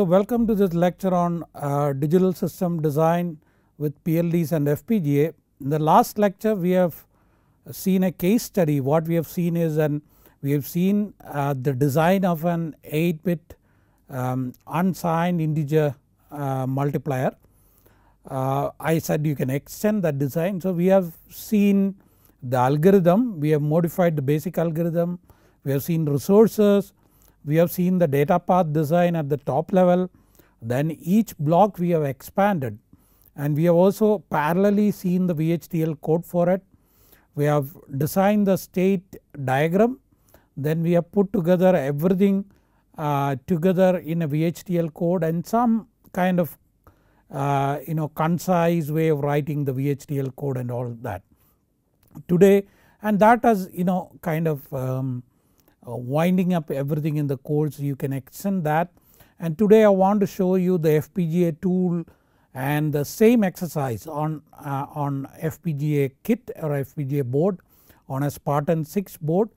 So, welcome to this lecture on uh, digital system design with PLDs and FPGA. In the last lecture we have seen a case study what we have seen is an we have seen uh, the design of an 8 bit um, unsigned integer uh, multiplier. Uh, I said you can extend that design. So, we have seen the algorithm we have modified the basic algorithm we have seen resources we have seen the data path design at the top level then each block we have expanded and we have also parallelly seen the VHDL code for it. We have designed the state diagram then we have put together everything uh, together in a VHDL code and some kind of uh, you know concise way of writing the VHDL code and all that today and that has you know kind of um, uh, winding up everything in the so you can extend that. And today I want to show you the FPGA tool and the same exercise on, uh, on FPGA kit or FPGA board on a Spartan 6 board.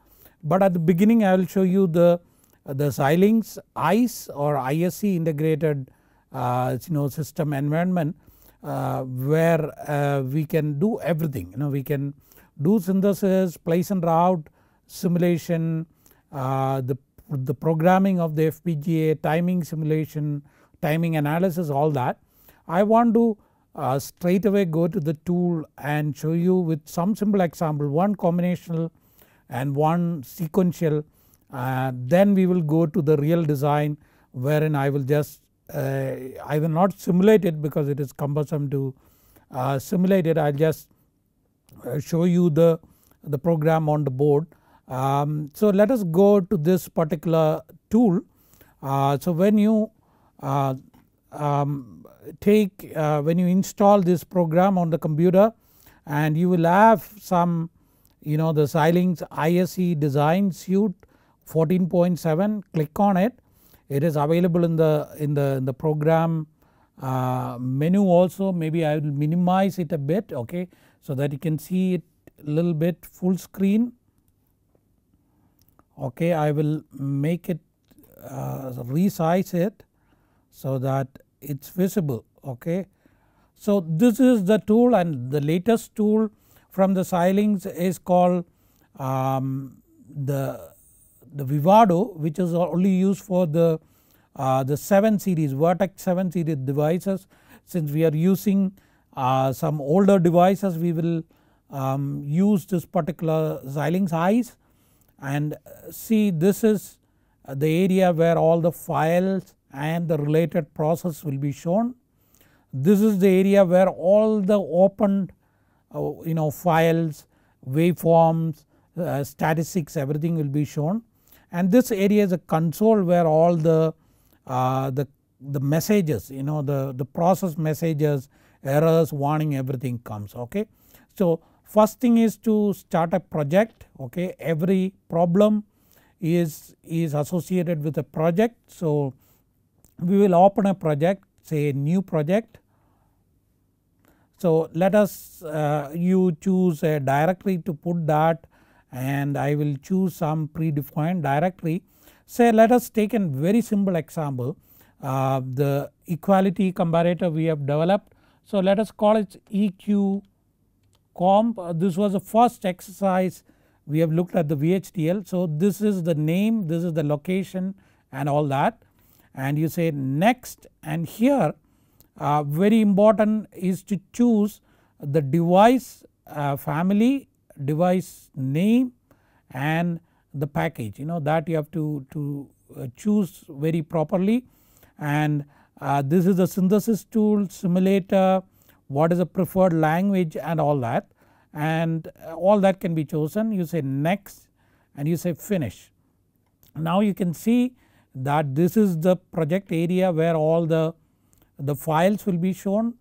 But at the beginning I will show you the, uh, the Xilinx ICE or ISC integrated uh, you know, system environment uh, where uh, we can do everything you know we can do synthesis, place and route, simulation, uh, the, the programming of the FPGA, timing simulation, timing analysis all that. I want to uh, straight away go to the tool and show you with some simple example one combinational and one sequential uh, then we will go to the real design wherein I will just uh, I will not simulate it because it is cumbersome to uh, simulate it I will just uh, show you the, the program on the board um, so let us go to this particular tool. Uh, so when you uh, um, take uh, when you install this program on the computer and you will have some you know the Xilinx ISE design suite 14.7 click on it. It is available in the in the in the program uh, menu also maybe I will minimize it a bit okay so that you can see it a little bit full screen okay I will make it uh, resize it so that it is visible okay. So this is the tool and the latest tool from the Xilinx is called um, the, the Vivado which is only used for the, uh, the 7 series Vertex 7 series devices since we are using uh, some older devices we will um, use this particular Xilinx eyes and uh, see this is uh, the area where all the files and the related process will be shown. This is the area where all the opened uh, you know files, waveforms, uh, statistics everything will be shown and this area is a console where all the uh, the, the messages you know the, the process messages, errors, warning everything comes okay. So First thing is to start a project okay every problem is, is associated with a project. So we will open a project say new project. So let us uh, you choose a directory to put that and I will choose some predefined directory. Say let us take a very simple example uh, the equality comparator we have developed. So let us call it EQ comp uh, this was the first exercise we have looked at the VHDL. So this is the name, this is the location and all that and you say next and here uh, very important is to choose the device uh, family, device name and the package you know that you have to, to uh, choose very properly and uh, this is the synthesis tool simulator what is the preferred language and all that and all that can be chosen you say next and you say finish. Now you can see that this is the project area where all the, the files will be shown.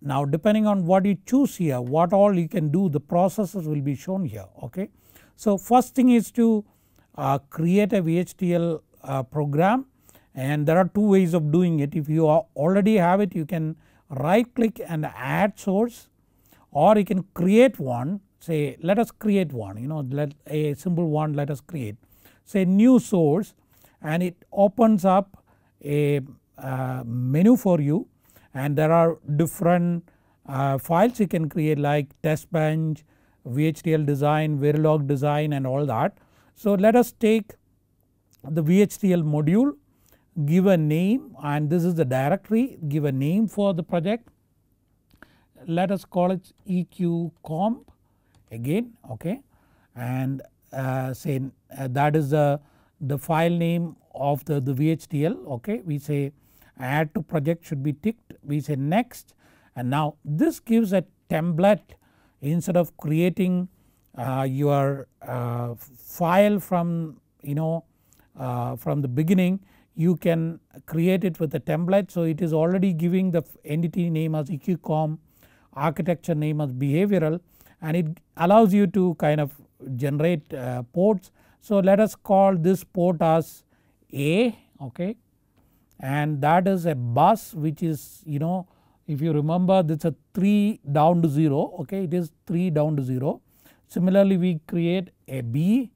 Now depending on what you choose here what all you can do the processes will be shown here okay. So first thing is to uh, create a VHDL uh, program and there are two ways of doing it if you already have it you can right click and add source or you can create one say let us create one you know let a simple one let us create say new source and it opens up a uh, menu for you and there are different uh, files you can create like test bench, VHDL design, Verilog design and all that. So let us take the VHDL module give a name and this is the directory give a name for the project let us call it eq comp again okay and uh, say uh, that is the, the file name of the, the VHDL okay we say add to project should be ticked we say next and now this gives a template instead of creating uh, your uh, file from you know uh, from the beginning you can create it with a template. So, it is already giving the entity name as EQCOM architecture name as behavioral and it allows you to kind of generate uh, ports. So, let us call this port as A okay and that is a bus which is you know if you remember this is a 3 down to 0 okay it is 3 down to 0. Similarly we create a B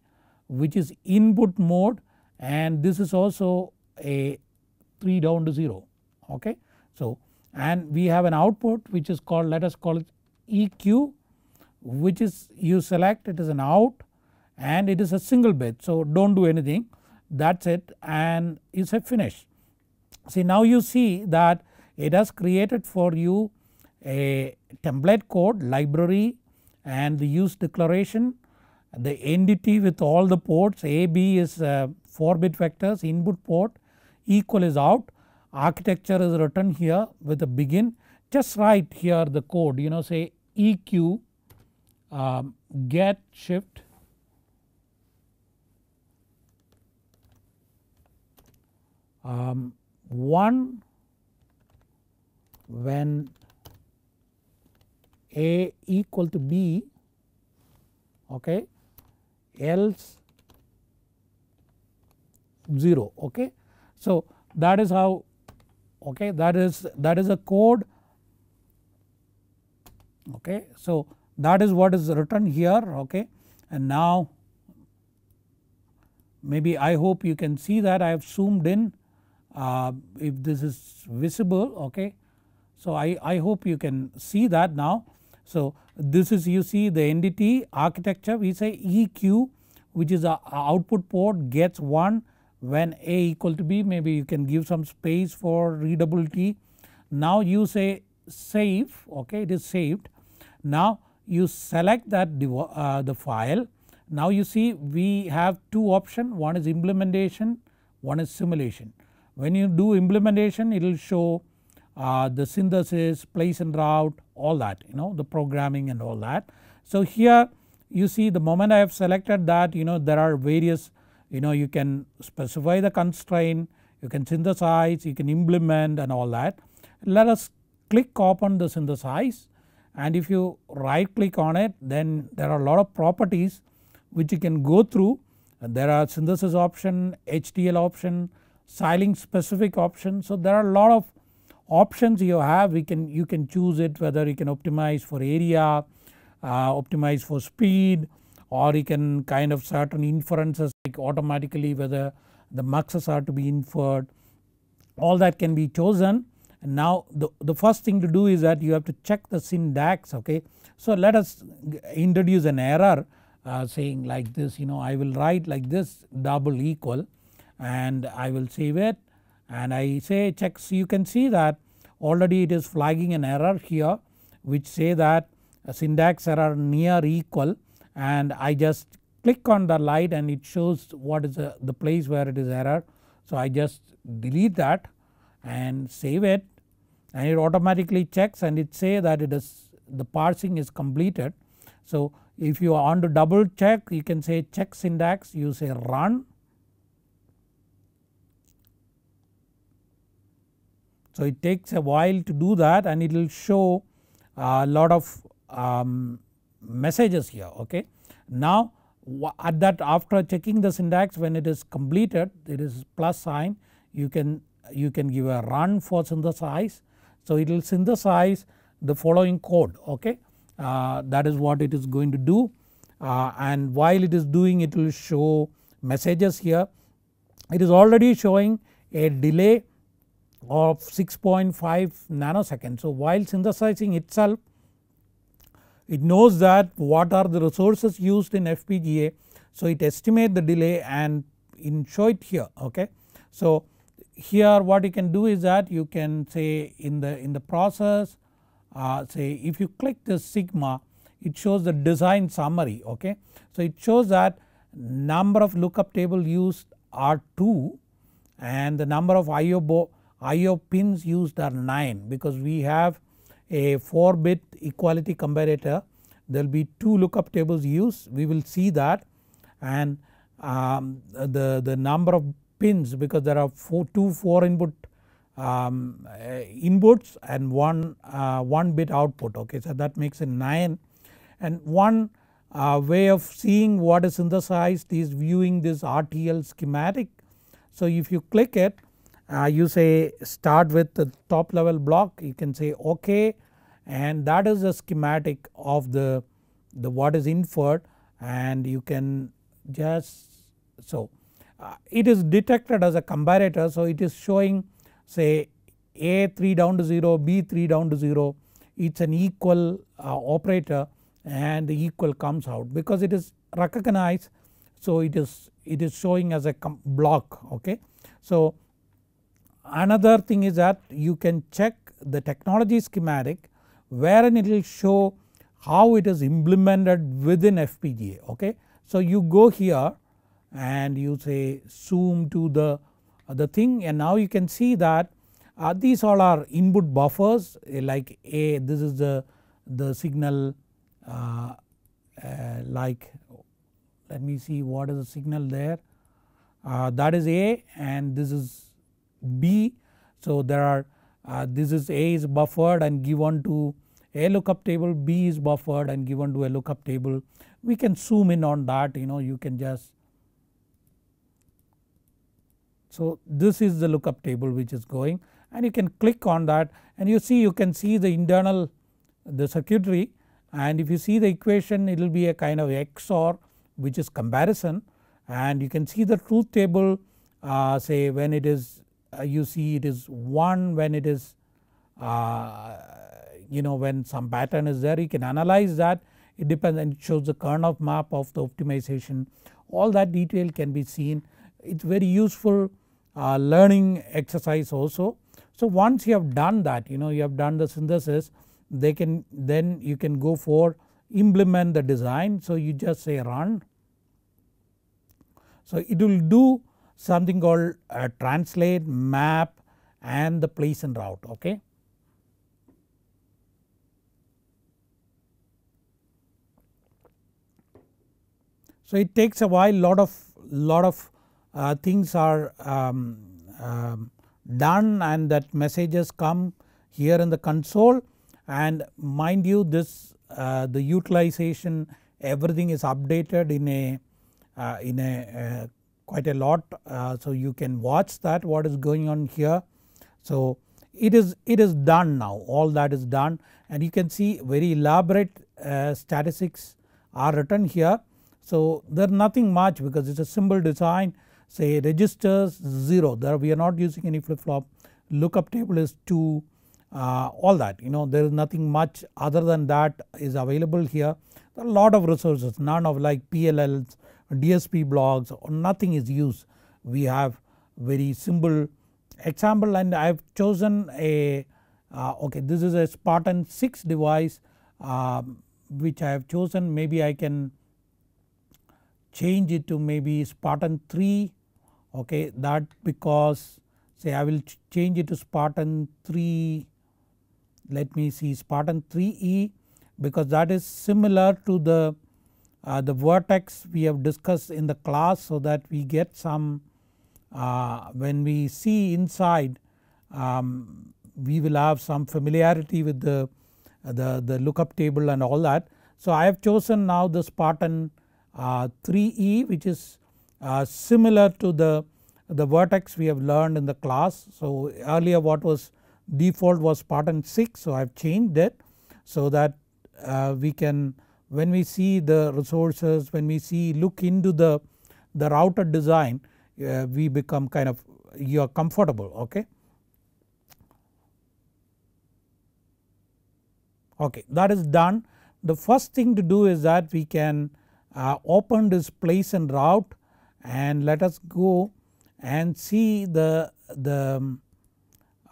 which is input mode and this is also a 3 down to 0 okay. So and we have an output which is called let us call it EQ which is you select it is an out and it is a single bit so do not do anything that is it and you say finish. See now you see that it has created for you a template code library and the use declaration the entity with all the ports A, B is uh, 4 bit vectors input port equal is out architecture is written here with a begin just write here the code you know say EQ um, get shift um, 1 when A equal to B okay else 0 okay so that is how okay that is that is a code okay. So that is what is written here okay and now maybe I hope you can see that I have zoomed in uh, if this is visible okay. So I, I hope you can see that now. So this is you see the entity architecture we say EQ which is a output port gets 1 when A equal to B maybe you can give some space for readability. Now you say save okay it is saved. Now you select that uh, the file. Now you see we have two options one is implementation one is simulation. When you do implementation it will show uh, the synthesis place and route all that you know the programming and all that. So here you see the moment I have selected that you know there are various you know you can specify the constraint, you can synthesize, you can implement and all that. Let us click upon the synthesize and if you right click on it then there are a lot of properties which you can go through. There are synthesis option, HDL option, siling specific option. So there are a lot of options you have we can you can choose it whether you can optimize for area, uh, optimize for speed or you can kind of certain inferences automatic automatically whether the muxes are to be inferred all that can be chosen and now the, the first thing to do is that you have to check the syntax okay. So let us introduce an error uh, saying like this you know I will write like this double equal and I will save it and I say check so you can see that already it is flagging an error here which say that a syntax error near equal and I just click on the light and it shows what is the, the place where it is error. So I just delete that and save it and it automatically checks and it say that it is the parsing is completed. So if you want to double check you can say check syntax you say run. So it takes a while to do that and it will show a lot of um, messages here okay. Now at that after checking the syntax when it is completed it is plus sign you can you can give a run for synthesize. So it will synthesize the following code okay uh, that is what it is going to do uh, and while it is doing it will show messages here. It is already showing a delay of 6.5 nanoseconds. So while synthesizing itself it knows that what are the resources used in FPGA so it estimate the delay and in show it here okay. So here what you can do is that you can say in the in the process uh, say if you click the sigma it shows the design summary okay. So it shows that number of lookup table used are 2 and the number of IO, IO pins used are 9 because we have a 4 bit equality comparator there will be 2 lookup tables used we will see that and um, the, the number of pins because there are four, 2 4 input um, eh, inputs and 1, uh, 1 bit output okay so that makes it 9 and one uh, way of seeing what is synthesized is viewing this RTL schematic. So if you click it uh, you say start with the top level block you can say okay and that is a schematic of the, the what is inferred and you can just so uh, it is detected as a comparator so it is showing say A3 down to 0 B3 down to 0 it is an equal uh, operator and the equal comes out because it is recognized so it is it is showing as a block okay. So Another thing is that you can check the technology schematic wherein it will show how it is implemented within FPGA okay. So you go here and you say zoom to the, uh, the thing and now you can see that uh, these all are input buffers eh, like A this is the, the signal uh, uh, like let me see what is the signal there uh, that is A and this is B. So there are uh, this is A is buffered and given to a lookup table, B is buffered and given to a lookup table. We can zoom in on that you know you can just. So this is the lookup table which is going and you can click on that and you see you can see the internal the circuitry and if you see the equation it will be a kind of XOR which is comparison and you can see the truth table uh, say when it is uh, you see it is 1 when it is uh, you know when some pattern is there you can analyze that it depends and it shows the of map of the optimization all that detail can be seen it is very useful uh, learning exercise also. So once you have done that you know you have done the synthesis they can then you can go for implement the design so you just say run. So it will do something called uh, translate, map and the place and route okay. So it takes a while lot of lot of uh, things are um, um, done and that messages come here in the console and mind you this uh, the utilization everything is updated in a uh, in a uh, quite a lot. Uh, so you can watch that what is going on here. So it is it is done now all that is done and you can see very elaborate uh, statistics are written here. So there's nothing much because it is a simple design say registers 0 there we are not using any flip flop lookup table is 2 uh, all that you know there is nothing much other than that is available here. There are a lot of resources none of like PLLs DSP blocks or nothing is used. We have very simple example and I have chosen a uh, okay this is a Spartan 6 device um, which I have chosen maybe I can change it to maybe Spartan 3 okay that because say I will change it to Spartan 3 let me see Spartan 3E because that is similar to the uh, the vertex we have discussed in the class so that we get some uh, when we see inside um, we will have some familiarity with the, uh, the, the lookup table and all that. So I have chosen now the Spartan uh, 3E which is uh, similar to the, the vertex we have learned in the class. So earlier what was default was Spartan 6 so I have changed it so that uh, we can when we see the resources when we see look into the, the router design uh, we become kind of you are comfortable okay. Okay that is done the first thing to do is that we can uh, open this place and route and let us go and see the the, um,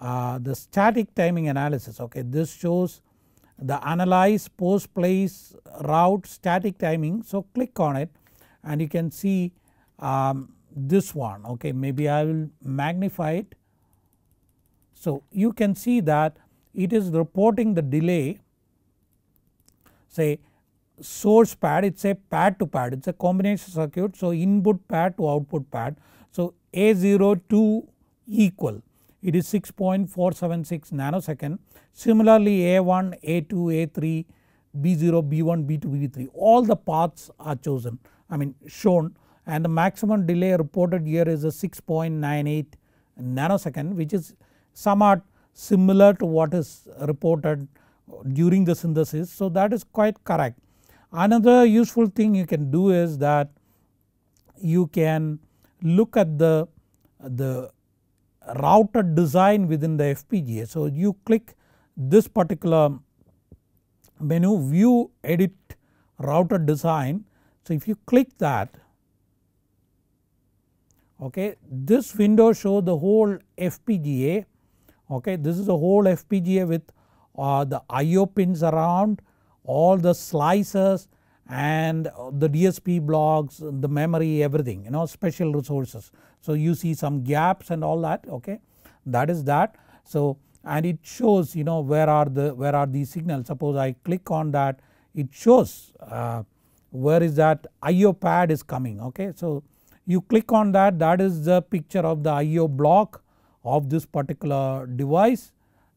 uh, the static timing analysis okay this shows the analyze post place route static timing. So click on it and you can see um, this one okay maybe I will magnify it. So you can see that it is reporting the delay say source pad it is a pad to pad it is a combination circuit. So input pad to output pad. So A0 to equal it is 6.476 nanosecond. Similarly A1, A2, A3, B0, B1, B2, B3 all the paths are chosen I mean shown and the maximum delay reported here is a 6.98 nanosecond which is somewhat similar to what is reported during the synthesis. So that is quite correct. Another useful thing you can do is that you can look at the, the Router design within the FPGA. So you click this particular menu view edit Router design. So if you click that okay this window shows the whole FPGA okay this is the whole FPGA with uh, the IO pins around all the slices and the DSP blocks, the memory, everything you know special resources. So you see some gaps and all that okay that is that. So and it shows you know where are the where are these signals suppose I click on that it shows uh, where is that IO pad is coming okay. So you click on that that is the picture of the IO block of this particular device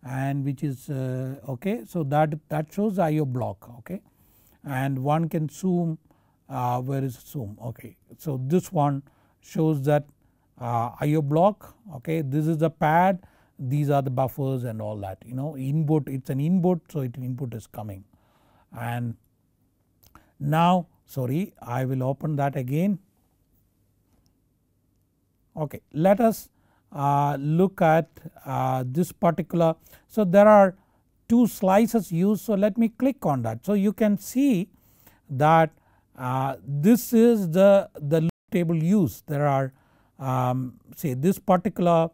and which is uh, okay so that that shows IO block okay and one can zoom uh, where is zoom okay. So this one shows that uh, IO block okay this is the pad these are the buffers and all that you know input it is an input so it input is coming and now sorry I will open that again okay let us uh, look at uh, this particular. So there are two slices used so let me click on that. So you can see that uh, this is the, the table used there are um, say this particular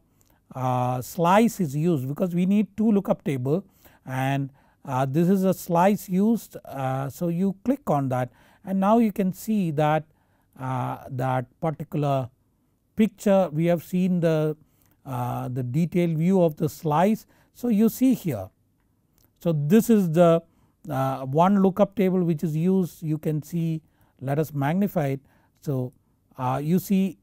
uh, slice is used because we need two lookup table and uh, this is a slice used uh, so you click on that and now you can see that uh, that particular picture we have seen the uh, the detailed view of the slice so you see here so this is the uh, one lookup table which is used you can see let us magnify it. So uh, you see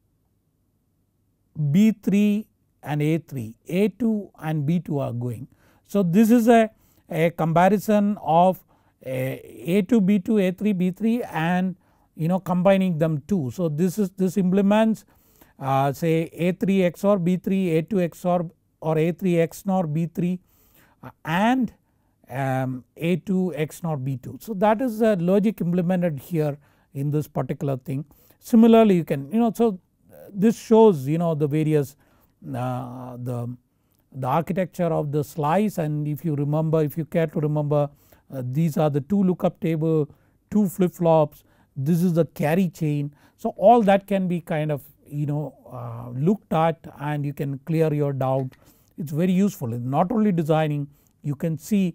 B3 and A3, A2 and B2 are going. So this is a, a comparison of uh, a, A2, B2, A3, B3 and you know combining them two. So this is this implements uh, say A3 XOR B3, A2 XOR or A3 XNOR, B3 and um, A2 x 0 B2. So that is the logic implemented here in this particular thing. Similarly you can you know so uh, this shows you know the various uh, the, the architecture of the slice and if you remember if you care to remember uh, these are the two lookup table, two flip flops, this is the carry chain. So all that can be kind of you know uh, looked at and you can clear your doubt. It is very useful not only designing you can see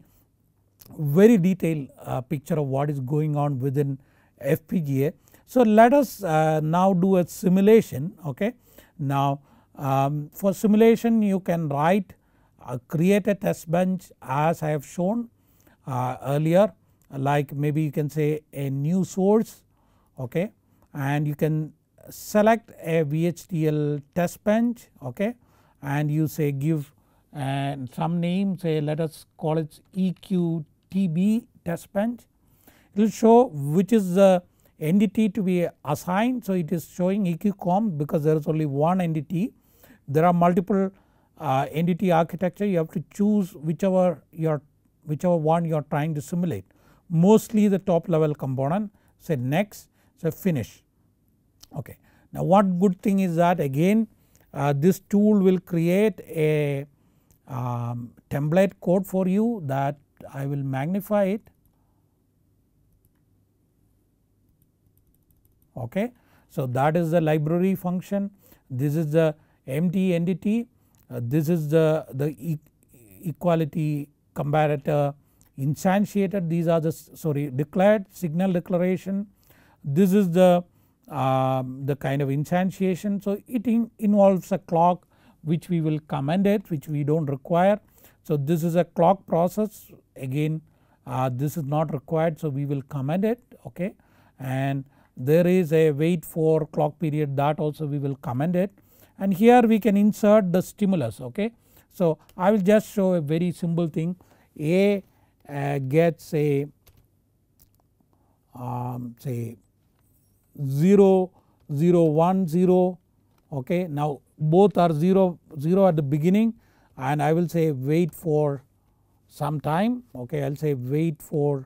very detailed uh, picture of what is going on within FPGA. So let us uh, now do a simulation okay. Now um, for simulation you can write uh, create a test bench as I have shown uh, earlier like maybe you can say a new source okay and you can select a VHDL test bench okay and you say give uh, some name say let us call it EQ TB test bench. It will show which is the entity to be assigned. So it is showing EQCOM because there is only one entity. There are multiple uh, entity architecture you have to choose whichever your whichever one you are trying to simulate. Mostly the top level component say next say finish. Okay. Now what good thing is that again uh, this tool will create a um, template code for you that I will magnify it okay. So that is the library function this is the empty entity uh, this is the, the e equality comparator instantiated these are the sorry declared signal declaration this is the uh, the kind of instantiation. So it in involves a clock which we will comment it which we do not require. So this is a clock process again uh, this is not required so we will comment it okay and there is a wait for clock period that also we will comment it and here we can insert the stimulus okay. So I will just show a very simple thing A uh, gets a um, say 0 0 1 0 okay now both are 0 0 at the beginning and I will say wait for some time okay I will say wait for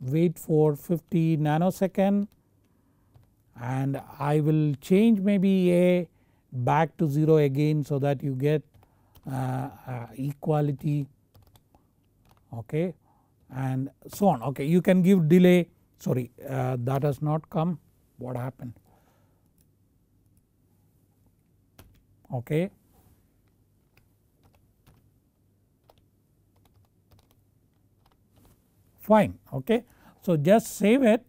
wait for 50 nanosecond and I will change maybe A back to 0 again so that you get uh, uh, equality okay and so on okay you can give delay sorry uh, that has not come what happened okay. fine okay. So just save it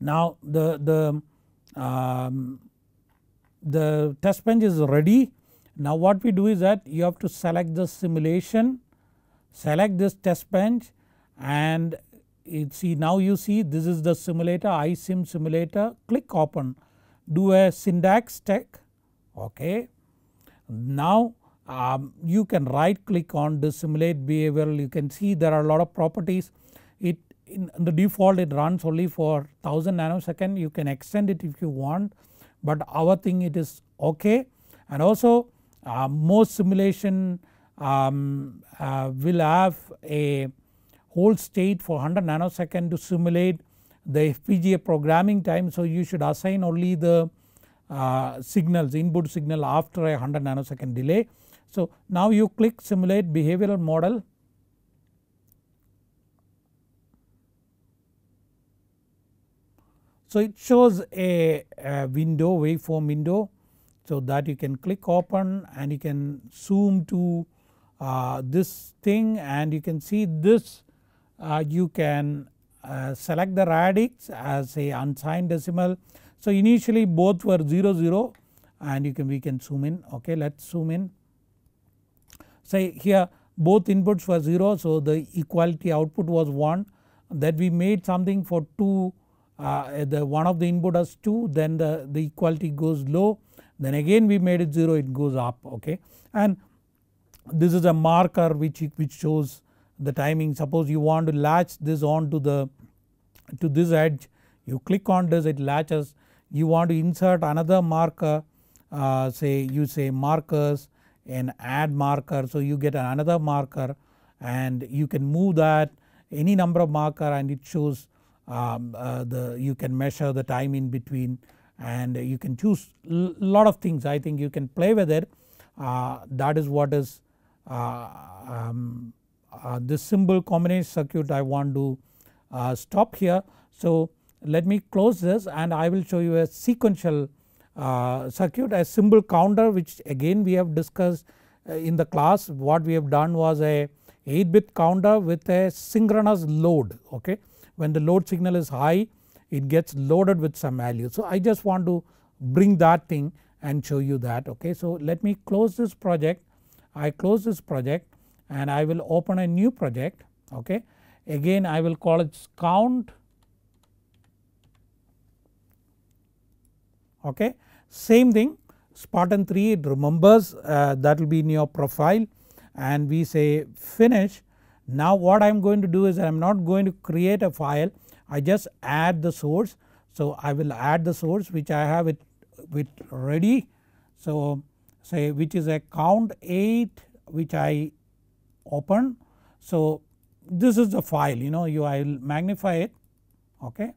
now the, the, um, the test bench is ready now what we do is that you have to select the simulation select this test bench and see now you see this is the simulator iSim simulator click open do a syntax check okay. Now um, you can right click on the simulate behavioral you can see there are a lot of properties it in the default it runs only for 1000 nanosecond you can extend it if you want but our thing it is okay and also uh, most simulation um, uh, will have a whole state for 100 nanosecond to simulate the FPGA programming time so you should assign only the uh, signals input signal after a 100 nanosecond delay. So now you click simulate behavioral model So it shows a, a, window waveform window so that you can click open and you can zoom to uh, this thing and you can see this uh, you can uh, select the radix as a unsigned decimal so initially both were 0 0 and you can we can zoom in okay let us zoom in say here both inputs were 0 so the equality output was 1 that we made something for 2 uh, the one of the input as 2 then the, the equality goes low then again we made it 0 it goes up okay and this is a marker which which shows the timing suppose you want to latch this on to the to this edge you click on this it latches you want to insert another marker uh, say you say markers and add marker so you get another marker and you can move that any number of marker and it shows um, uh, the you can measure the time in between and you can choose lot of things I think you can play with it uh, that is what is uh, um, uh, this symbol combination circuit I want to uh, stop here. So let me close this and I will show you a sequential uh, circuit a simple counter which again we have discussed uh, in the class what we have done was a 8 bit counter with a synchronous load okay. When the load signal is high it gets loaded with some value. So I just want to bring that thing and show you that okay. So let me close this project I close this project and I will open a new project okay. Again I will call it count okay. Same thing Spartan 3 it remembers uh, that will be in your profile and we say finish. Now what I am going to do is I am not going to create a file I just add the source. So I will add the source which I have it with ready. So say which is a count 8 which I open. So this is the file you know you I will magnify it okay.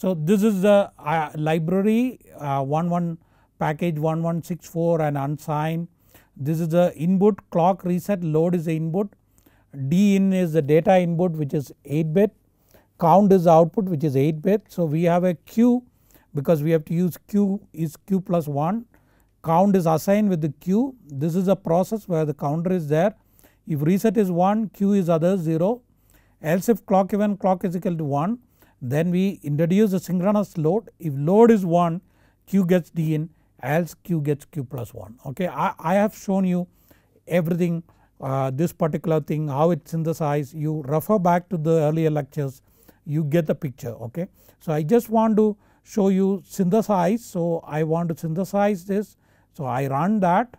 So, this is the uh, library uh, 11 package 1164 and unsigned. This is the input clock reset load is the input, D in is the data input which is 8 bit, count is output which is 8 bit. So, we have a Q because we have to use Q is Q plus 1, count is assigned with the Q. This is a process where the counter is there. If reset is 1, Q is other 0, else if clock event clock is equal to 1 then we introduce the synchronous load if load is 1 Q gets D in else Q gets Q plus 1 okay. I, I have shown you everything uh, this particular thing how it synthesized you refer back to the earlier lectures you get the picture okay. So I just want to show you synthesize so I want to synthesize this so I run that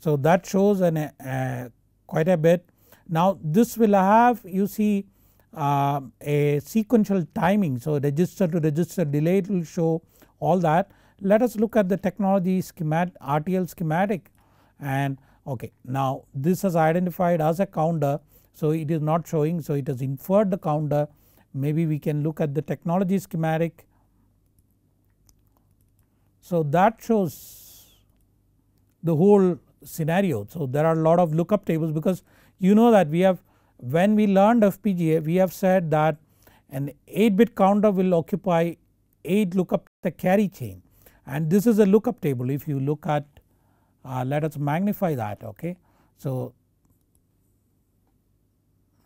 So that shows an, uh, quite a bit. Now this will have you see uh, a sequential timing so register to register delay it will show all that. Let us look at the technology schematic RTL schematic and okay now this is identified as a counter so it is not showing so it has inferred the counter maybe we can look at the technology schematic. So that shows the whole scenario. So there are a lot of lookup tables because you know that we have when we learned FPGA we have said that an 8 bit counter will occupy 8 lookup the carry chain and this is a lookup table if you look at uh, let us magnify that okay. So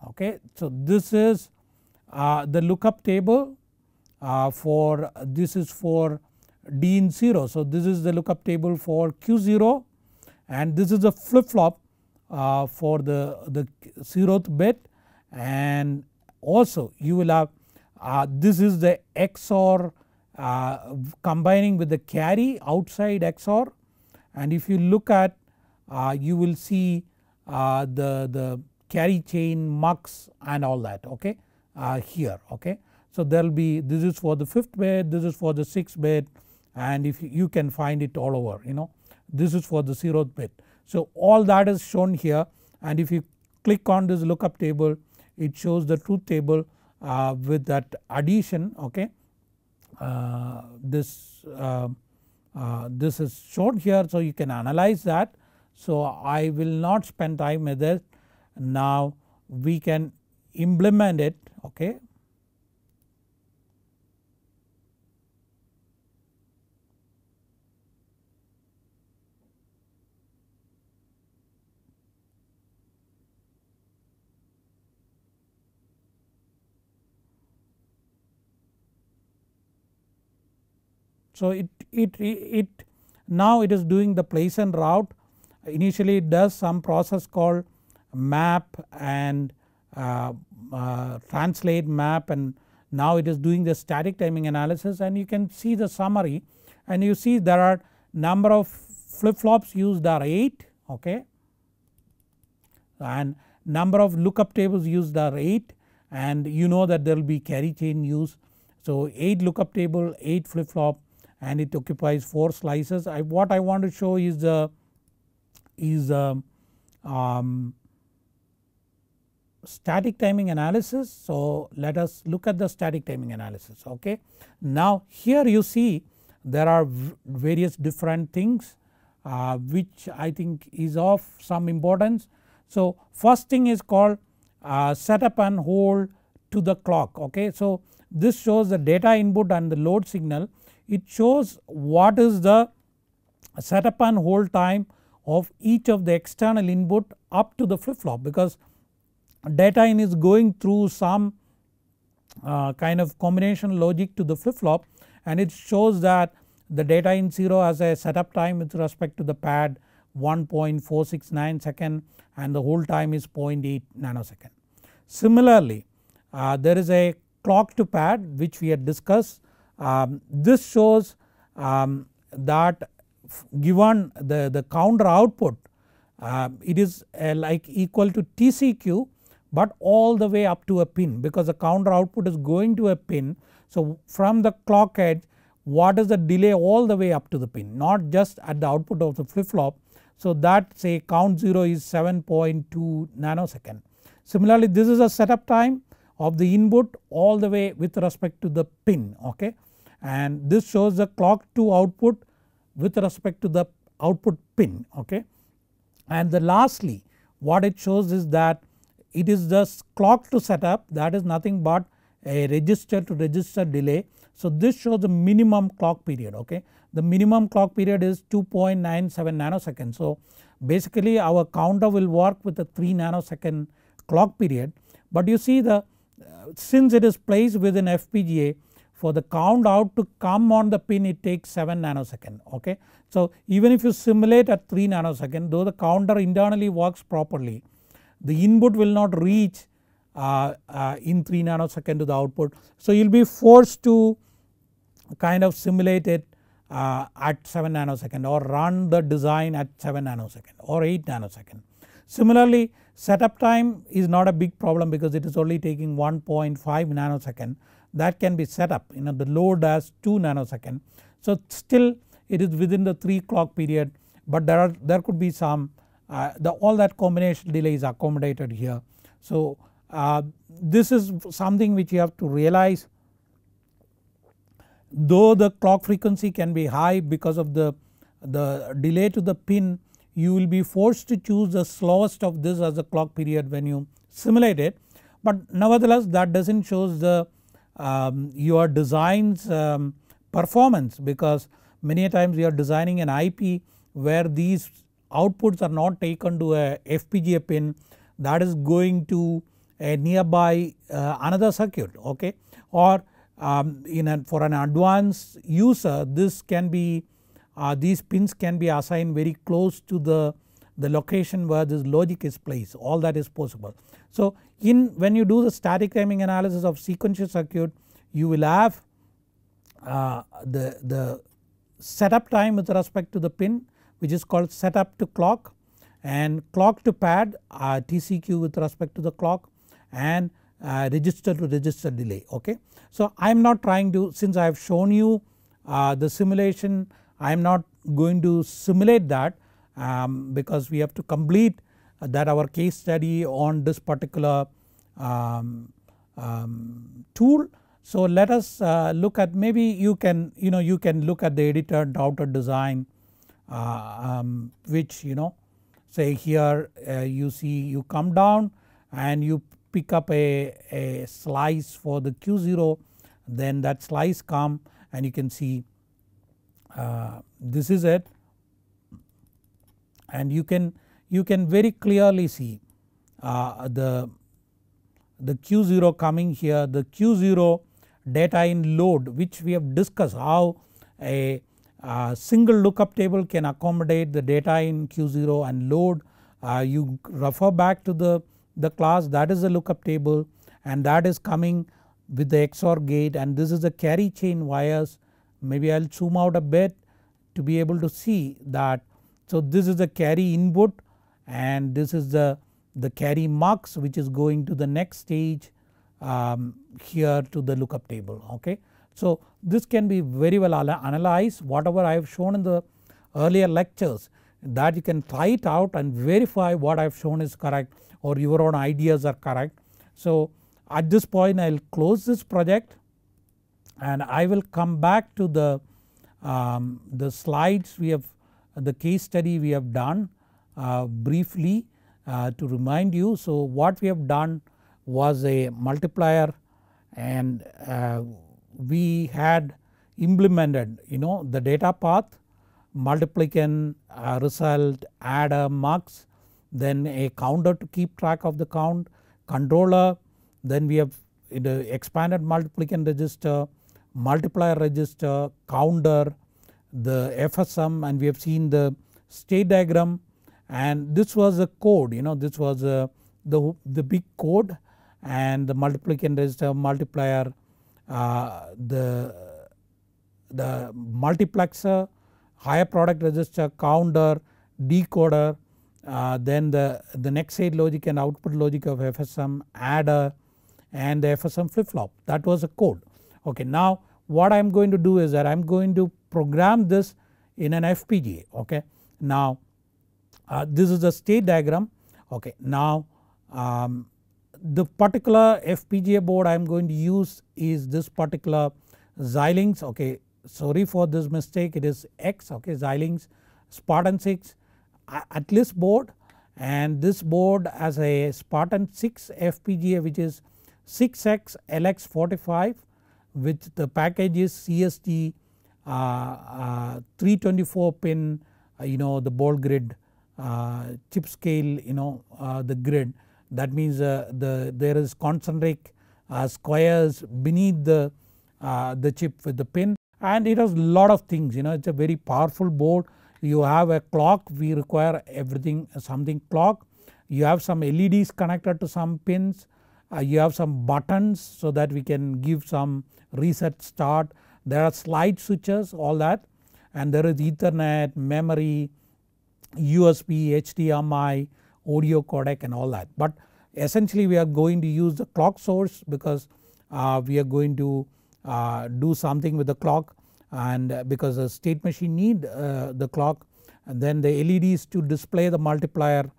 okay so this is uh, the lookup table uh, for this is for D in 0 so this is the lookup table for Q0 and this is a flip flop uh, for the, the zeroth bit and also you will have uh, this is the XOR uh, combining with the carry outside XOR and if you look at uh, you will see uh, the, the carry chain mux and all that okay uh, here okay. So there will be this is for the 5th bit this is for the 6th bit and if you, you can find it all over you know this is for the 0th bit. So all that is shown here and if you click on this lookup table it shows the truth table uh, with that addition okay. Uh, this, uh, uh this is shown here so you can analyze that. So I will not spend time with it now we can implement it okay So it, it, it now it is doing the place and route initially it does some process called map and uh, uh, translate map and now it is doing the static timing analysis and you can see the summary and you see there are number of flip flops used are 8 okay and number of lookup tables used are 8 and you know that there will be carry chain used. So 8 lookup table 8 flip flop and it occupies 4 slices. I, what I want to show is the uh, is uh, um, static timing analysis. So let us look at the static timing analysis okay. Now here you see there are various different things uh, which I think is of some importance. So first thing is called uh, setup and hold to the clock okay. So this shows the data input and the load signal it shows what is the setup and hold time of each of the external input up to the flip flop because data in is going through some uh, kind of combination logic to the flip flop and it shows that the data in 0 has a setup time with respect to the pad 1.469 second and the whole time is 0.8 nanosecond. Similarly uh, there is a clock to pad which we had discussed um, this shows um, that given the, the counter output um, it is uh, like equal to TCQ but all the way up to a pin because the counter output is going to a pin. So from the clock edge what is the delay all the way up to the pin not just at the output of the flip flop. So that say count 0 is 7.2 nanosecond. Similarly this is a setup time of the input all the way with respect to the pin okay and this shows the clock to output with respect to the output pin okay. And the lastly what it shows is that it is the clock to setup that is nothing but a register to register delay. So this shows the minimum clock period okay. The minimum clock period is 2.97 nanoseconds. So basically our counter will work with a 3 nanosecond clock period but you see the since it is placed within FPGA for the count out to come on the pin it takes 7 nanosecond okay. So even if you simulate at 3 nanosecond though the counter internally works properly the input will not reach uh, uh, in 3 nanosecond to the output. So you will be forced to kind of simulate it uh, at 7 nanosecond or run the design at 7 nanosecond or 8 nanosecond. Similarly Setup time is not a big problem because it is only taking 1.5 nanosecond that can be set up you know the load as 2 nanosecond. So still it is within the 3 clock period but there are there could be some uh, the all that combination delay is accommodated here. So uh, this is something which you have to realize though the clock frequency can be high because of the the delay to the pin you will be forced to choose the slowest of this as a clock period when you simulate it. But nevertheless that does not shows the um, your design's um, performance because many times you are designing an IP where these outputs are not taken to a FPGA pin that is going to a nearby uh, another circuit okay or um, in a, for an advanced user this can be uh, these pins can be assigned very close to the, the location where this logic is placed all that is possible. So in when you do the static timing analysis of sequential circuit you will have uh, the, the setup time with respect to the pin which is called setup to clock and clock to pad uh, TCQ with respect to the clock and uh, register to register delay okay. So I am not trying to since I have shown you uh, the simulation I am not going to simulate that um, because we have to complete that our case study on this particular um, um, tool. So let us uh, look at maybe you can you know you can look at the editor router design uh, um, which you know say here uh, you see you come down and you pick up a, a slice for the Q0 then that slice come and you can see uh, this is it, and you can you can very clearly see uh, the the Q0 coming here the Q0 data in load which we have discussed how a, a uh, single lookup table can accommodate the data in Q0 and load uh, you refer back to the, the class that is the lookup table and that is coming with the XOR gate and this is the carry chain wires maybe I will zoom out a bit to be able to see that. So this is the carry input and this is the, the carry mux which is going to the next stage um, here to the lookup table okay. So this can be very well analyzed whatever I have shown in the earlier lectures that you can try it out and verify what I have shown is correct or your own ideas are correct. So at this point I will close this project and I will come back to the, um, the slides we have the case study we have done uh, briefly uh, to remind you. So what we have done was a multiplier and uh, we had implemented you know the data path multiplicand uh, result adder mux then a counter to keep track of the count controller then we have uh, expanded multiplicand register multiplier register, counter, the FSM and we have seen the state diagram and this was a code you know this was a, the, the big code and the multiplicand register multiplier uh, the, the multiplexer, higher product register, counter, decoder uh, then the, the next state logic and output logic of FSM adder and the FSM flip flop that was a code. Okay now what I am going to do is that I am going to program this in an FPGA okay. Now uh, this is the state diagram okay now um, the particular FPGA board I am going to use is this particular Xilinx okay sorry for this mistake it is X okay Xilinx Spartan 6 Atlas board and this board has a Spartan 6 FPGA which is 6X LX45 with the packages CST uh, uh, 324 pin uh, you know the ball grid uh, chip scale you know uh, the grid that means the there is concentric squares beneath the the chip with the pin and it has lot of things you know it's a very powerful board you have a clock we require everything something clock you have some LEDs connected to some pins uh, you have some buttons so that we can give some reset start. There are slide switches all that and there is ethernet, memory, USB, HDMI, audio codec and all that. But essentially we are going to use the clock source because uh, we are going to uh, do something with the clock and uh, because the state machine need uh, the clock and then the LEDs to display the multiplier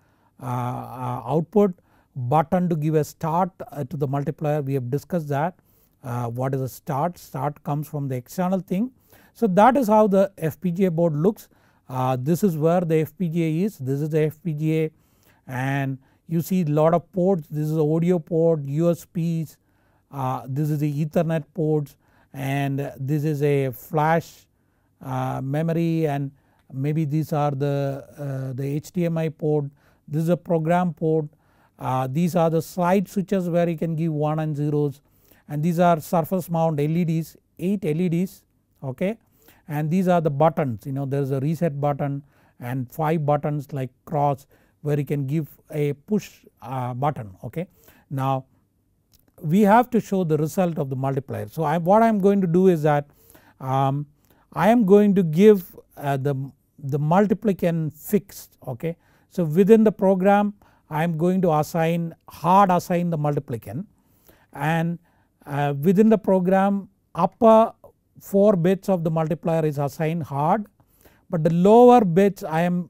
uh, output button to give a start uh, to the multiplier we have discussed that uh, what is a start start comes from the external thing. So that is how the FPGA board looks uh, this is where the FPGA is this is the FPGA and you see lot of ports this is audio port USBs uh, this is the ethernet ports and this is a flash uh, memory and maybe these are the, uh, the HDMI port this is a program port uh, these are the slide switches where you can give 1 and zeros and these are surface mount LEDs 8 LEDs okay and these are the buttons you know there is a reset button and 5 buttons like cross where you can give a push uh, button okay. Now we have to show the result of the multiplier. So I, what I am going to do is that um, I am going to give uh, the, the multiplicand fixed okay. So within the program I am going to assign hard assign the multiplicand and uh, within the program upper 4 bits of the multiplier is assigned hard but the lower bits I am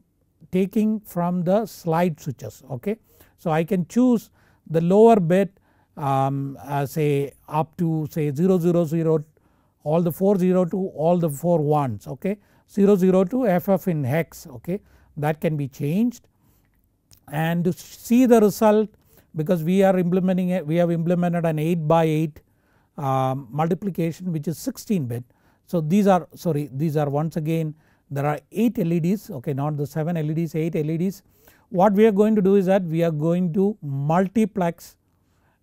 taking from the slide switches okay. So I can choose the lower bit um, uh, say up to say 000 all the 402 all the 41s okay 002 ff in hex okay that can be changed and to see the result because we are implementing we have implemented an 8 by 8 um, multiplication which is 16 bit. So these are sorry these are once again there are 8 LEDs okay not the 7 LEDs 8 LEDs. What we are going to do is that we are going to multiplex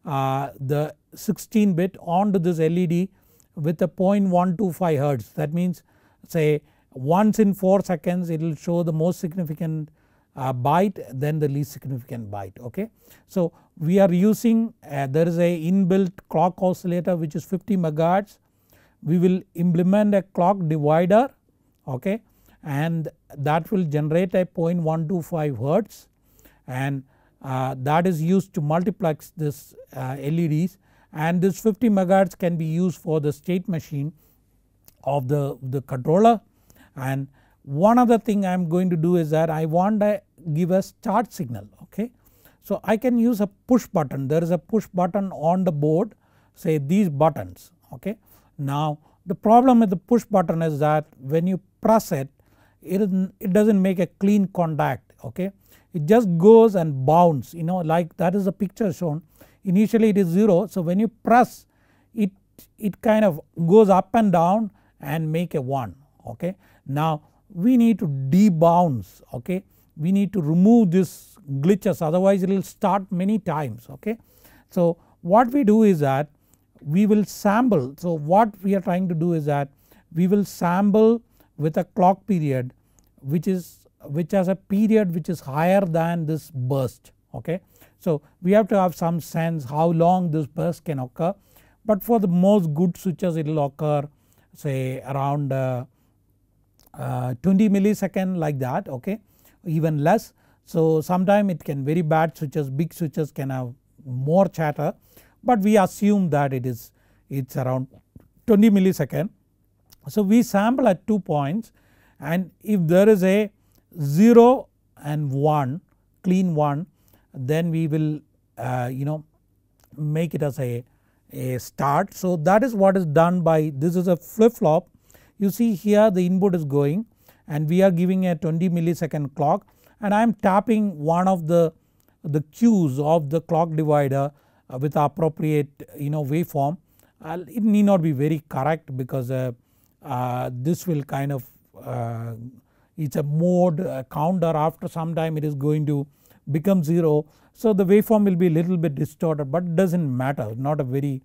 uh, the 16 bit onto this LED with a 0.125 hertz that means say once in 4 seconds it will show the most significant uh, byte then the least significant byte okay. So we are using uh, there is a inbuilt clock oscillator which is 50 megahertz we will implement a clock divider okay and that will generate a 0.125 hertz and uh, that is used to multiplex this uh, LEDs and this 50 megahertz can be used for the state machine of the, the controller and one other thing I am going to do is that I want to give a start signal okay. So I can use a push button there is a push button on the board say these buttons okay. Now the problem with the push button is that when you press it it does not make a clean contact okay. It just goes and bounce you know like that is the picture shown initially it is 0 so when you press it it kind of goes up and down and make a 1 okay. Now we need to debounce okay we need to remove this glitches otherwise it will start many times okay. So what we do is that we will sample so what we are trying to do is that we will sample with a clock period which is which has a period which is higher than this burst okay. So we have to have some sense how long this burst can occur but for the most good switches it will occur say around uh, uh, 20 millisecond like that okay even less. So sometime it can very bad switches big switches can have more chatter but we assume that it is it's around 20 millisecond. So we sample at 2 points and if there is a 0 and 1 clean 1 then we will uh, you know make it as a, a start. So that is what is done by this is a flip flop you see here the input is going and we are giving a 20 millisecond clock and I am tapping one of the, the cues of the clock divider uh, with appropriate you know waveform. it need not be very correct because uh, uh, this will kind of uh, it's a mode a uh, counter after some time it is going to become 0. So the waveform will be a little bit distorted but doesn't matter not a very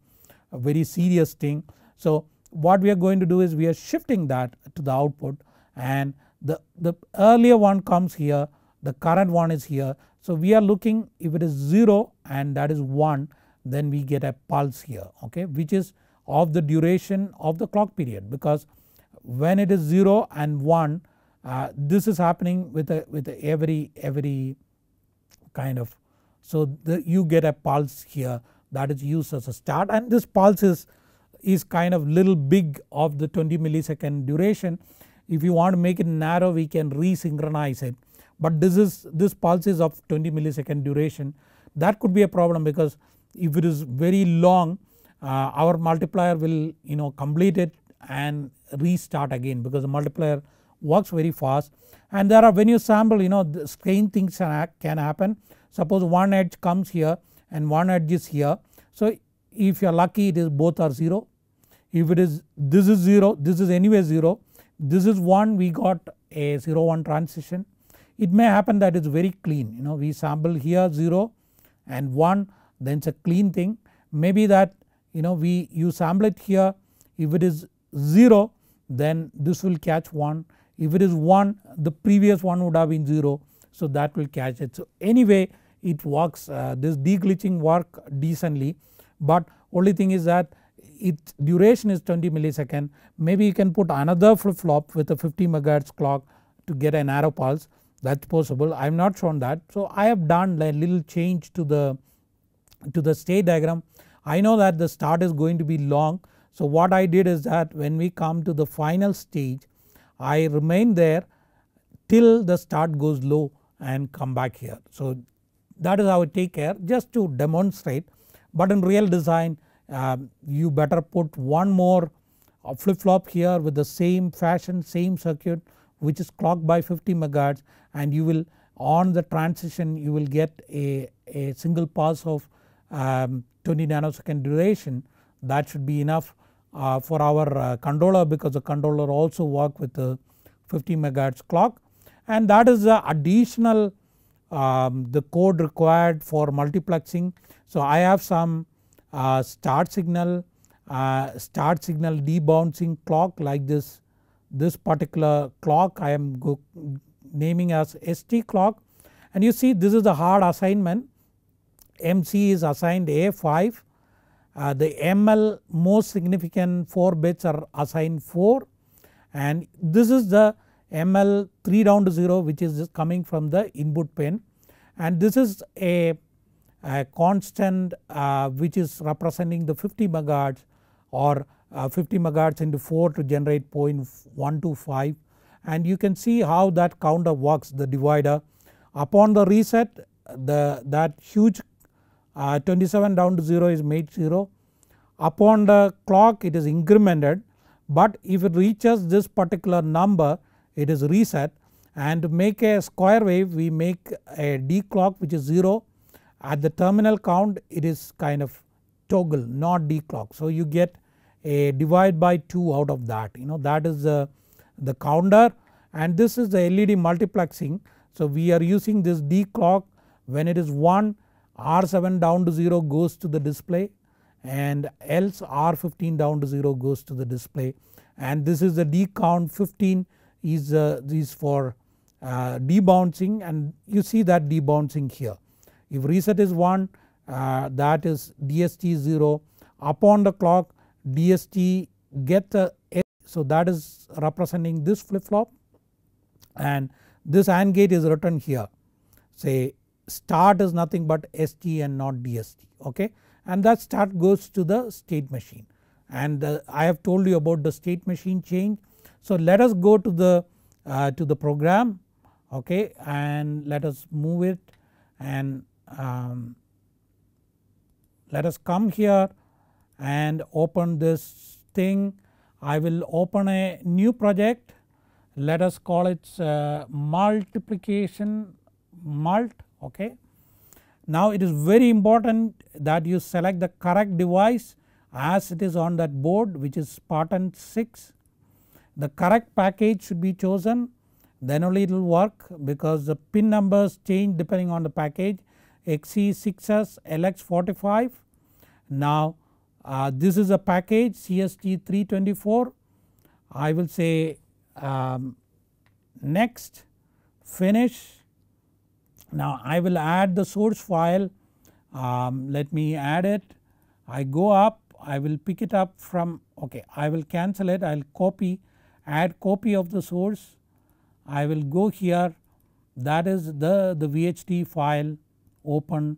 a very serious thing. So what we are going to do is we are shifting that to the output and the, the earlier one comes here the current one is here. So we are looking if it is 0 and that is 1 then we get a pulse here okay which is of the duration of the clock period because when it is 0 and 1 uh, this is happening with a, with a every every kind of so the, you get a pulse here that is used as a start and this pulse is is kind of little big of the 20 millisecond duration. If you want to make it narrow we can resynchronize it but this is this pulse is of 20 millisecond duration that could be a problem because if it is very long uh, our multiplier will you know complete it and restart again because the multiplier works very fast and there are when you sample you know strange things can happen suppose one edge comes here and one edge is here so if you are lucky it is both are 0. If it is this is 0 this is anyway 0 this is 1 we got a 0 1 transition. It may happen that it is very clean you know we sample here 0 and 1 then it is a clean thing maybe that you know we you sample it here if it is 0 then this will catch 1 if it is 1 the previous one would have been 0 so that will catch it. So anyway it works uh, this deglitching work decently but only thing is that its duration is 20 millisecond maybe you can put another flip flop with a 50 megahertz clock to get a narrow pulse that is possible I have not shown that. So I have done a little change to the to the state diagram I know that the start is going to be long so what I did is that when we come to the final stage I remain there till the start goes low and come back here. So that is how I take care just to demonstrate but in real design uh, you better put one more uh, flip flop here with the same fashion same circuit which is clocked by 50 megahertz and you will on the transition you will get a, a single pass of um, 20 nanosecond duration that should be enough uh, for our uh, controller because the controller also work with the 50 megahertz clock and that is the additional um, the code required for multiplexing. So I have some uh, start signal, uh, start signal debouncing clock like this, this particular clock I am naming as ST clock and you see this is a hard assignment MC is assigned A5 uh, the ML most significant 4 bits are assigned 4 and this is the ML 3 down to 0 which is coming from the input pin and this is a, a constant uh, which is representing the 50 megahertz or uh, 50 megahertz into 4 to generate 0.125 and you can see how that counter works the divider upon the reset the that huge uh, 27 down to 0 is made 0 upon the clock it is incremented but if it reaches this particular number it is reset and to make a square wave we make a d clock which is 0 at the terminal count it is kind of toggle not d clock. So you get a divide by 2 out of that you know that is the, the counter and this is the LED multiplexing. So we are using this d clock when it is 1 R7 down to 0 goes to the display and else R15 down to 0 goes to the display and this is the d count 15 is, uh, is for uh, debouncing and you see that debouncing here. If reset is 1 uh, that is DST 0 upon the clock DST get a so that is representing this flip flop and this AND gate is written here say start is nothing but ST and not DST okay and that start goes to the state machine and I have told you about the state machine change so let us go to the uh, to the program okay and let us move it and um, let us come here and open this thing. I will open a new project let us call it uh, multiplication mult okay. Now it is very important that you select the correct device as it is on that board which is Spartan 6 the correct package should be chosen then only it will work because the pin numbers change depending on the package XE6S LX45. Now uh, this is a package CST324 I will say um, next finish. Now I will add the source file um, let me add it I go up I will pick it up from okay I will cancel it I will copy add copy of the source I will go here that is the, the VHD file open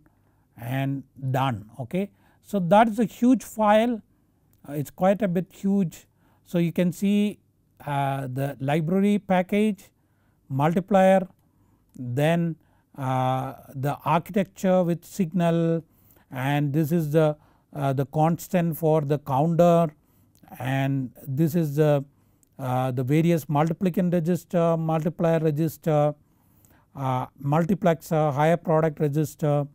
and done okay. So that is a huge file uh, it is quite a bit huge so you can see uh, the library package multiplier then uh, the architecture with signal and this is the, uh, the constant for the counter and this is the uh, the various multiplicand register, multiplier register, uh, multiplexer, higher product register,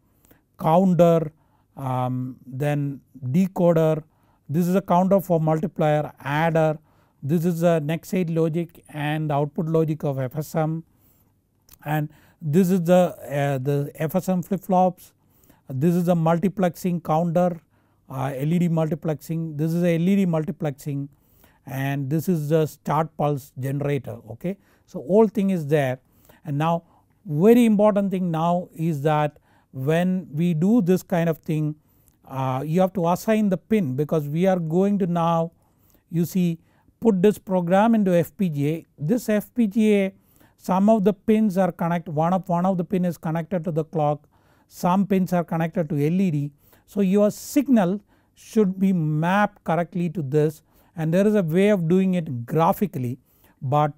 counter, um, then decoder, this is a counter for multiplier, adder, this is the next state logic and output logic of FSM and this is the, uh, the FSM flip flops, this is the multiplexing counter, uh, LED multiplexing, this is a LED multiplexing and this is the start pulse generator okay. So whole thing is there and now very important thing now is that when we do this kind of thing uh, you have to assign the pin because we are going to now you see put this program into FPGA this FPGA some of the pins are connected one of one of the pin is connected to the clock some pins are connected to LED. So your signal should be mapped correctly to this and there is a way of doing it graphically but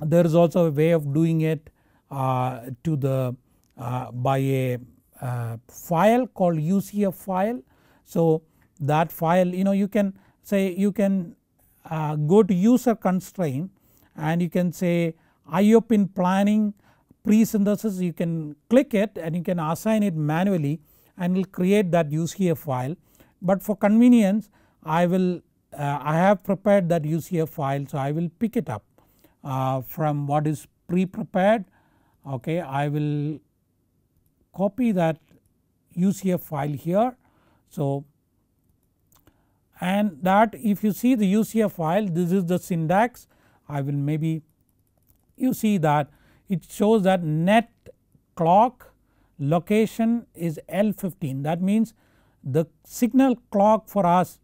there is also a way of doing it uh, to the uh, by a uh, file called UCF file. So that file you know you can say you can uh, go to user constraint and you can say IOPIN planning pre-synthesis you can click it and you can assign it manually and will create that UCF file. But for convenience I will uh, I have prepared that UCF file so I will pick it up uh, from what is pre-prepared okay I will copy that UCF file here. So and that if you see the UCF file this is the syntax I will maybe you see that it shows that net clock location is L15 that means the signal clock for us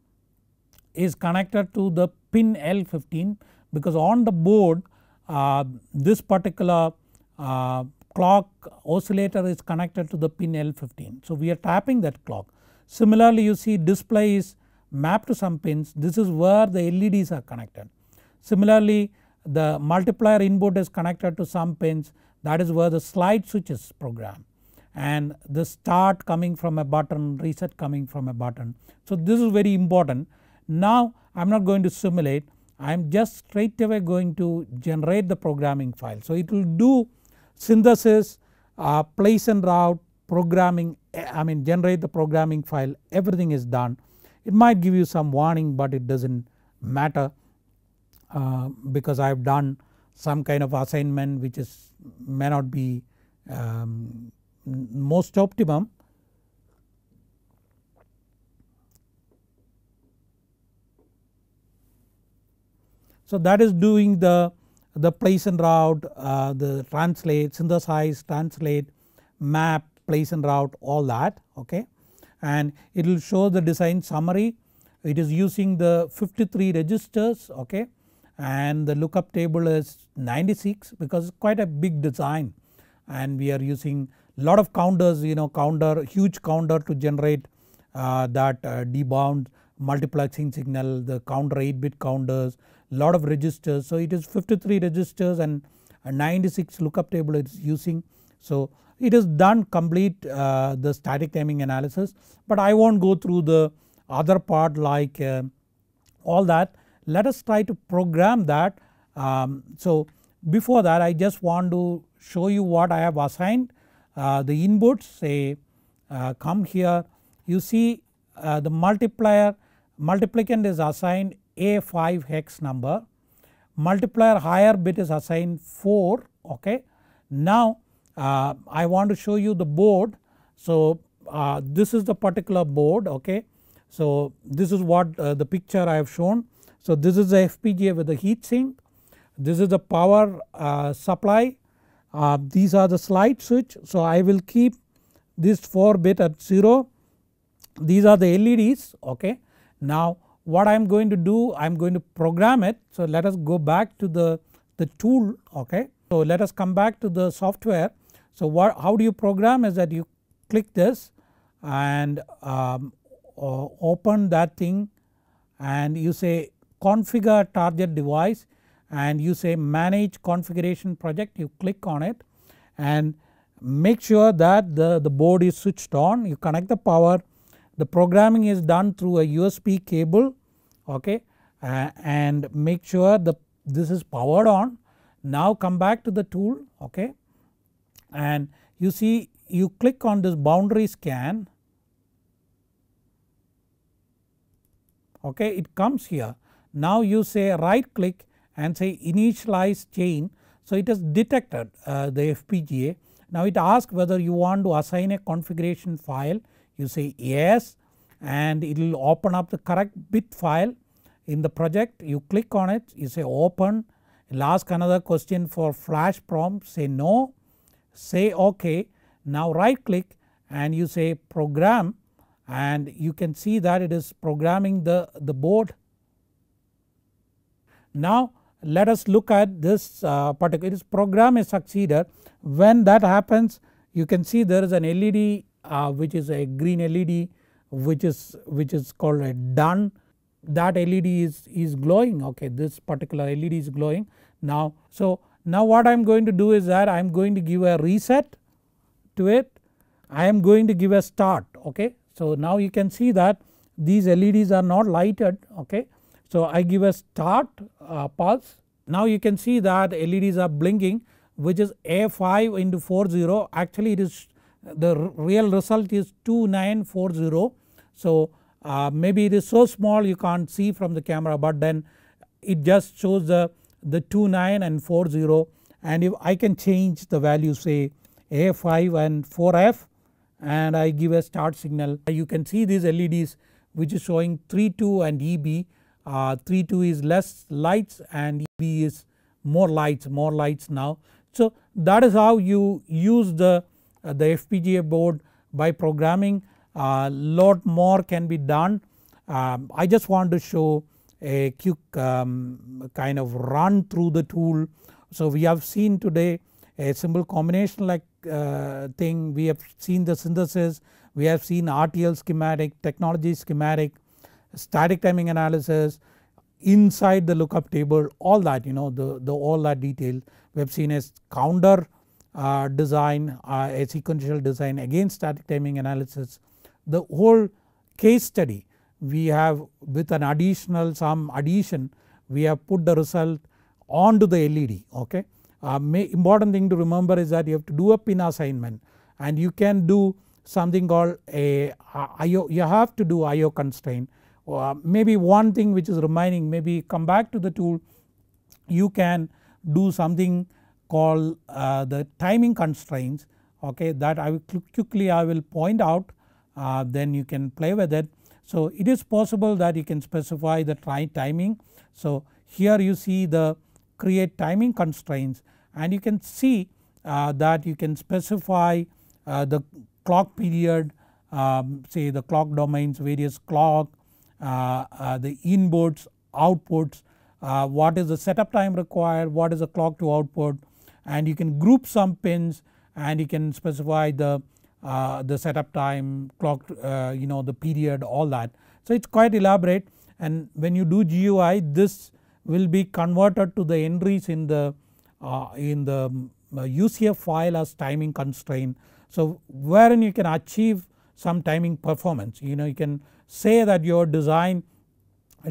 is connected to the pin L15 because on the board uh, this particular uh, clock oscillator is connected to the pin L15. So we are tapping that clock. Similarly you see display is mapped to some pins this is where the LEDs are connected. Similarly the multiplier input is connected to some pins that is where the slide switch is programmed and the start coming from a button reset coming from a button. So this is very important now I am not going to simulate I am just straight away going to generate the programming file. So it will do synthesis, uh, place and route, programming eh, I mean generate the programming file everything is done. It might give you some warning but it does not matter uh, because I have done some kind of assignment which is may not be um, most optimum So that is doing the, the place and route, uh, the translate, synthesize, translate, map, place and route all that okay. And it will show the design summary it is using the 53 registers okay and the lookup table is 96 because quite a big design and we are using lot of counters you know counter huge counter to generate uh, that uh, debound multiplexing signal, the counter 8 bit counters, lot of registers. So it is 53 registers and 96 lookup table it is using. So it is done complete uh, the static timing analysis but I won't go through the other part like uh, all that. Let us try to program that. Um, so before that I just want to show you what I have assigned uh, the inputs say uh, come here you see uh, the multiplier multiplicand is assigned a 5 hex number multiplier higher bit is assigned 4 okay. Now uh, I want to show you the board so uh, this is the particular board okay. So this is what uh, the picture I have shown. So this is the FPGA with the heat sink, this is the power uh, supply, uh, these are the slide switch. So I will keep this 4 bit at 0, these are the LEDs okay now what I am going to do I am going to program it. So let us go back to the, the tool okay. So let us come back to the software. So what, how do you program is that you click this and um, open that thing and you say configure target device and you say manage configuration project you click on it and make sure that the, the board is switched on you connect the power the programming is done through a USB cable okay uh, and make sure the this is powered on. Now come back to the tool okay and you see you click on this boundary scan okay it comes here. Now you say right click and say initialize chain so it has detected uh, the FPGA. Now it asks whether you want to assign a configuration file you say yes and it will open up the correct bit file in the project you click on it you say open it'll ask another question for flash prompt say no say ok now right click and you say program and you can see that it is programming the, the board. Now let us look at this uh, particular it is program is succeeded when that happens you can see there is an LED uh, which is a green LED which is which is called a done that LED is is glowing okay this particular LED is glowing now. So now what I am going to do is that I am going to give a reset to it I am going to give a start okay. So now you can see that these LEDs are not lighted okay. So I give a start uh, pulse now you can see that LEDs are blinking which is A5 into 40 actually it is the real result is 2940. So uh, maybe it is so small you can't see from the camera but then it just shows the, the 29 and 40 and if I can change the value say A5 and 4F and I give a start signal you can see these LEDs which is showing 32 and EB uh, 32 is less lights and EB is more lights more lights now. So that is how you use the uh, the FPGA board by programming a lot more can be done. Um, I just want to show a quick um, kind of run through the tool. So we have seen today a simple combination like uh, thing we have seen the synthesis, we have seen RTL schematic, technology schematic, static timing analysis inside the lookup table all that you know the, the all that detail we have seen as counter uh, design, uh, a sequential design against static timing analysis. The whole case study we have with an additional some addition we have put the result onto the LED okay. Uh, important thing to remember is that you have to do a pin assignment and you can do something called a uh, IO you have to do IO constraint uh, maybe one thing which is remaining maybe come back to the tool you can do something Call uh, the timing constraints okay that I will quickly I will point out uh, then you can play with it. So it is possible that you can specify the try timing. So here you see the create timing constraints and you can see uh, that you can specify uh, the clock period um, say the clock domains various clock uh, uh, the inputs outputs what is the setup time required what is the clock to output and you can group some pins and you can specify the, uh, the setup time, clock uh, you know the period all that. So it is quite elaborate and when you do GUI this will be converted to the entries in the, uh, in the UCF uh, file as timing constraint. So wherein you can achieve some timing performance you know you can say that your design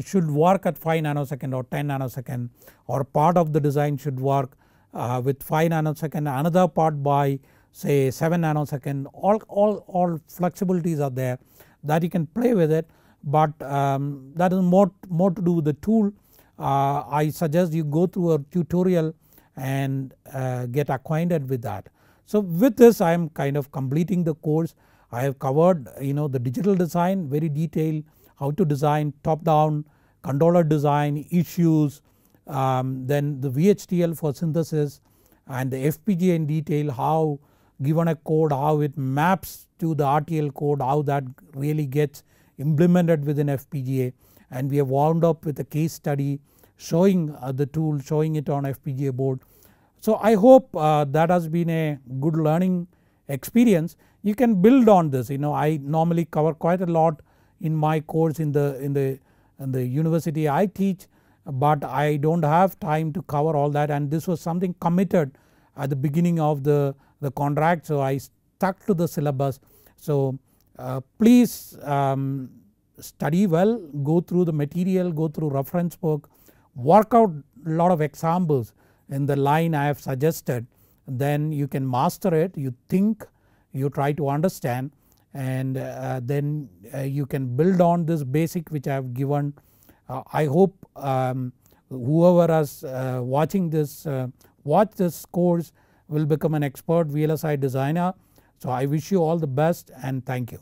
should work at 5 nanosecond or 10 nanosecond or part of the design should work uh, with 5 nanosecond another part by say 7 nanosecond all, all, all flexibilities are there that you can play with it but um, that is more, more to do with the tool. Uh, I suggest you go through a tutorial and uh, get acquainted with that. So with this I am kind of completing the course. I have covered you know the digital design very detailed how to design top down controller design issues um, then the VHDL for synthesis and the FPGA in detail how given a code how it maps to the RTL code how that really gets implemented within FPGA and we have wound up with a case study showing uh, the tool showing it on FPGA board. So I hope uh, that has been a good learning experience you can build on this you know I normally cover quite a lot in my course in the in the in the university I teach but I do not have time to cover all that and this was something committed at the beginning of the, the contract. So I stuck to the syllabus. So uh, please um, study well, go through the material, go through reference book, work out a lot of examples in the line I have suggested then you can master it, you think, you try to understand and uh, then uh, you can build on this basic which I have given uh, I hope um, whoever is uh, watching this uh, watch this course will become an expert VLSI designer. So I wish you all the best and thank you.